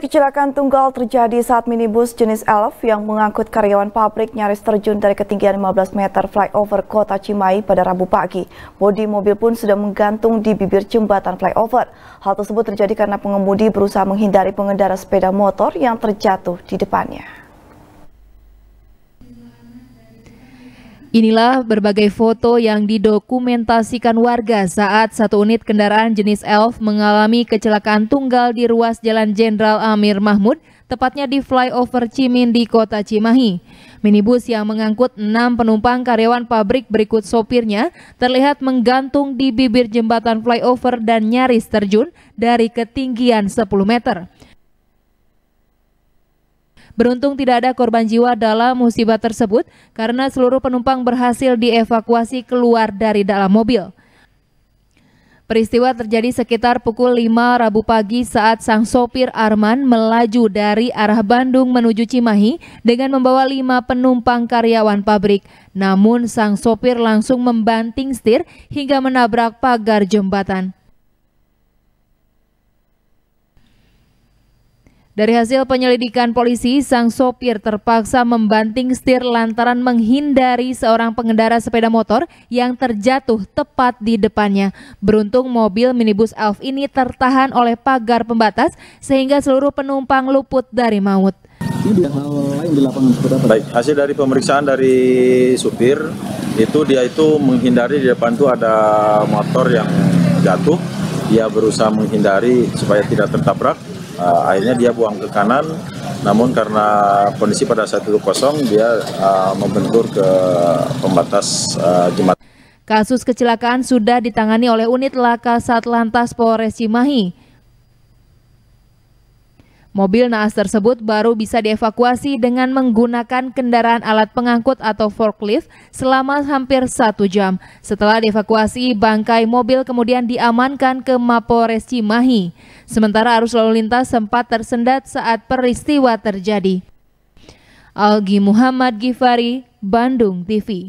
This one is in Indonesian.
Kecelakaan tunggal terjadi saat minibus jenis Elf yang mengangkut karyawan pabrik nyaris terjun dari ketinggian 15 meter flyover kota Cimahi pada Rabu pagi. Bodi mobil pun sudah menggantung di bibir jembatan flyover. Hal tersebut terjadi karena pengemudi berusaha menghindari pengendara sepeda motor yang terjatuh di depannya. Inilah berbagai foto yang didokumentasikan warga saat satu unit kendaraan jenis ELF mengalami kecelakaan tunggal di ruas Jalan Jenderal Amir Mahmud, tepatnya di flyover Cimin di Kota Cimahi. Minibus yang mengangkut enam penumpang karyawan pabrik berikut sopirnya terlihat menggantung di bibir jembatan flyover dan nyaris terjun dari ketinggian 10 meter. Beruntung tidak ada korban jiwa dalam musibah tersebut karena seluruh penumpang berhasil dievakuasi keluar dari dalam mobil. Peristiwa terjadi sekitar pukul 5 Rabu pagi saat sang sopir Arman melaju dari arah Bandung menuju Cimahi dengan membawa lima penumpang karyawan pabrik. Namun sang sopir langsung membanting setir hingga menabrak pagar jembatan. Dari hasil penyelidikan polisi, sang sopir terpaksa membanting setir lantaran menghindari seorang pengendara sepeda motor yang terjatuh tepat di depannya. Beruntung mobil minibus Elf ini tertahan oleh pagar pembatas sehingga seluruh penumpang luput dari maut. Baik, hasil dari pemeriksaan dari supir itu dia itu menghindari di depan itu ada motor yang jatuh. Dia berusaha menghindari supaya tidak tertabrak uh, akhirnya dia buang ke kanan namun karena kondisi pada saat itu kosong dia uh, membentur ke pembatas uh, eh, jembatan Kasus kecelakaan sudah ditangani oleh unit Laka Satlantas Polres Cimahi. Mobil naas tersebut baru bisa dievakuasi dengan menggunakan kendaraan alat pengangkut atau forklift selama hampir satu jam. Setelah dievakuasi, bangkai mobil kemudian diamankan ke Mapores Cimahi. Sementara arus lalu lintas sempat tersendat saat peristiwa terjadi. Algi Muhammad Gifari, Bandung TV